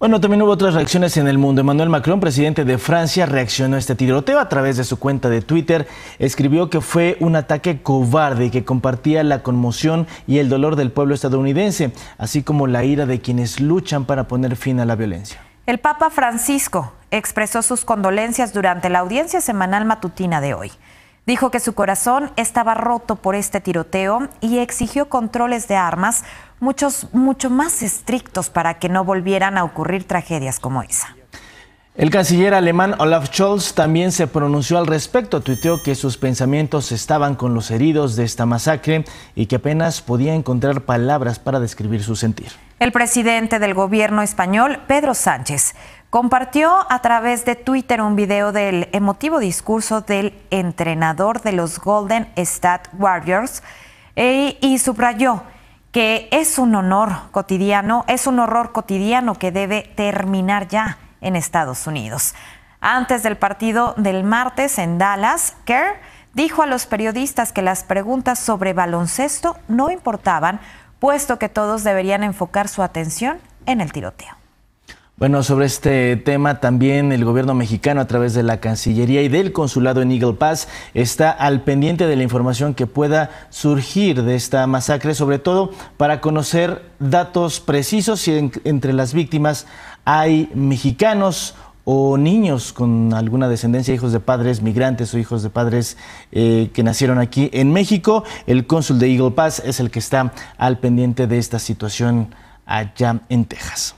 Bueno, también hubo otras reacciones en el mundo. Emmanuel Macron, presidente de Francia, reaccionó a este tiroteo a través de su cuenta de Twitter. Escribió que fue un ataque cobarde y que compartía la conmoción y el dolor del pueblo estadounidense, así como la ira de quienes luchan para poner fin a la violencia. El Papa Francisco expresó sus condolencias durante la audiencia semanal matutina de hoy. Dijo que su corazón estaba roto por este tiroteo y exigió controles de armas muchos mucho más estrictos para que no volvieran a ocurrir tragedias como esa. El canciller alemán Olaf Scholz también se pronunció al respecto, tuiteó que sus pensamientos estaban con los heridos de esta masacre y que apenas podía encontrar palabras para describir su sentir. El presidente del gobierno español, Pedro Sánchez, compartió a través de Twitter un video del emotivo discurso del entrenador de los Golden State Warriors e, y subrayó que es un honor cotidiano, es un horror cotidiano que debe terminar ya en Estados Unidos. Antes del partido del martes en Dallas, Kerr dijo a los periodistas que las preguntas sobre baloncesto no importaban, puesto que todos deberían enfocar su atención en el tiroteo. Bueno, sobre este tema también el gobierno mexicano a través de la Cancillería y del Consulado en Eagle Pass está al pendiente de la información que pueda surgir de esta masacre, sobre todo para conocer datos precisos si entre las víctimas hay mexicanos o niños con alguna descendencia, hijos de padres migrantes o hijos de padres eh, que nacieron aquí en México. El cónsul de Eagle Pass es el que está al pendiente de esta situación allá en Texas.